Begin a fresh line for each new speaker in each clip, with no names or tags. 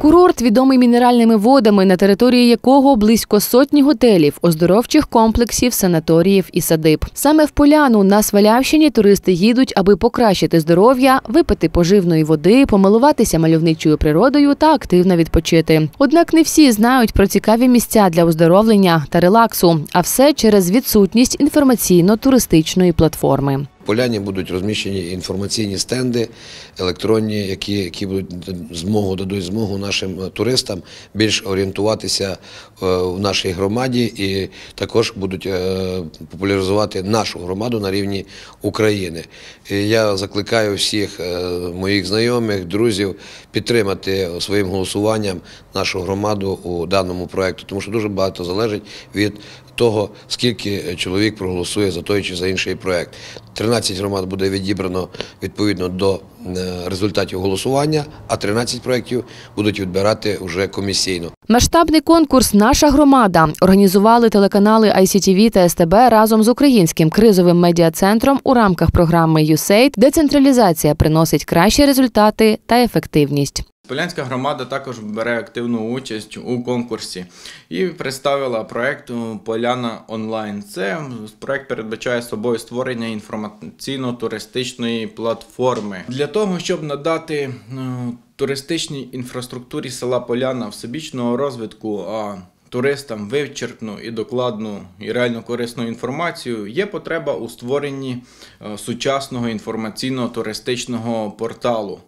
Курорт відомий мінеральними водами, на території якого близько сотні готелів, оздоровчих комплексів, санаторіїв і садиб. Саме в поляну на Свалявщині туристи їдуть, аби покращити здоров'я, випити поживної води, помилуватися мальовничою природою та активно відпочити. Однак не всі знають про цікаві місця для оздоровлення та релаксу, а все через відсутність інформаційно-туристичної платформи
поляні будуть розміщені інформаційні стенди, електронні, які які будуть змогу дадуть змогу нашим е, туристам більш орієнтуватися е, в нашій громаді, і також будуть е, популяризувати нашу громаду на рівні України. І я закликаю всіх моїх знайомих, друзів підтримати своїм голосуванням нашу громаду у даному проєкту, тому що дуже багато залежить від того, скільки чоловік проголосує за той чи за інший проєкт. 13 громад буде відібрано відповідно до е, результатів голосування, а 13 проєктів будуть відбирати вже комісійно.
Масштабний конкурс Наша громада організували телеканали ICTV та СТБ разом з українським кризовим медіа-центром у рамках програми «ЮСЕЙД», децентралізація приносить кращі результати та ефективність.
Полянська громада також бере активну участь у конкурсі і представила проект Поляна онлайн. Це проект передбачає собою створення інформаційно-туристичної платформи для того, щоб надати е, туристичній інфраструктурі села Поляна всебічного розвитку. а Туристам вичерпну і докладну і реально корисну інформацію є потреба у створенні е, сучасного інформаційно-туристичного порталу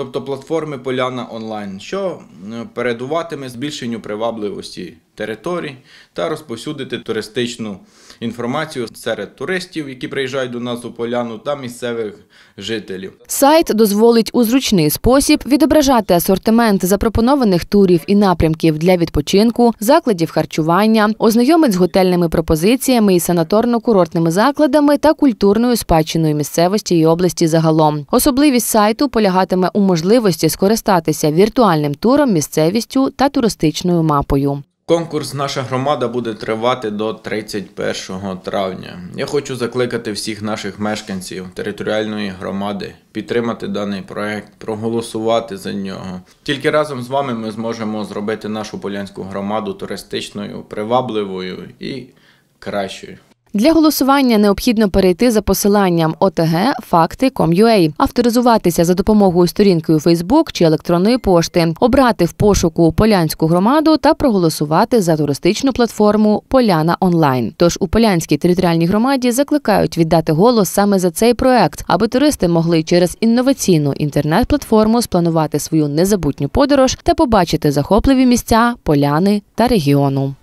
тобто платформи Поляна онлайн, що е, передуватиме збільшенню привабливості територій та розповсюдити туристичну інформацію серед туристів, які приїжджають до нас у поляну, та місцевих жителів.
Сайт дозволить у зручний спосіб відображати асортимент запропонованих турів і напрямків для відпочинку, закладів харчування, ознайомить з готельними пропозиціями і санаторно-курортними закладами та культурною спадщиною місцевості і області загалом. Особливість сайту полягатиме у можливості скористатися віртуальним туром, місцевістю та туристичною мапою.
Конкурс наша громада буде тривати до 31 травня. Я хочу закликати всіх наших мешканців територіальної громади підтримати даний проект, проголосувати за нього. Тільки разом з вами ми зможемо зробити нашу полянську громаду туристичною, привабливою і кращою.
Для голосування необхідно перейти за посиланням ОТГ otg.fakti.com.ua, авторизуватися за допомогою сторінки у Фейсбук чи електронної пошти, обрати в пошуку полянську громаду та проголосувати за туристичну платформу Поляна онлайн. Тож у полянській територіальній громаді закликають віддати голос саме за цей проект, аби туристи могли через інноваційну інтернет-платформу спланувати свою незабутню подорож та побачити захопливі місця поляни та регіону.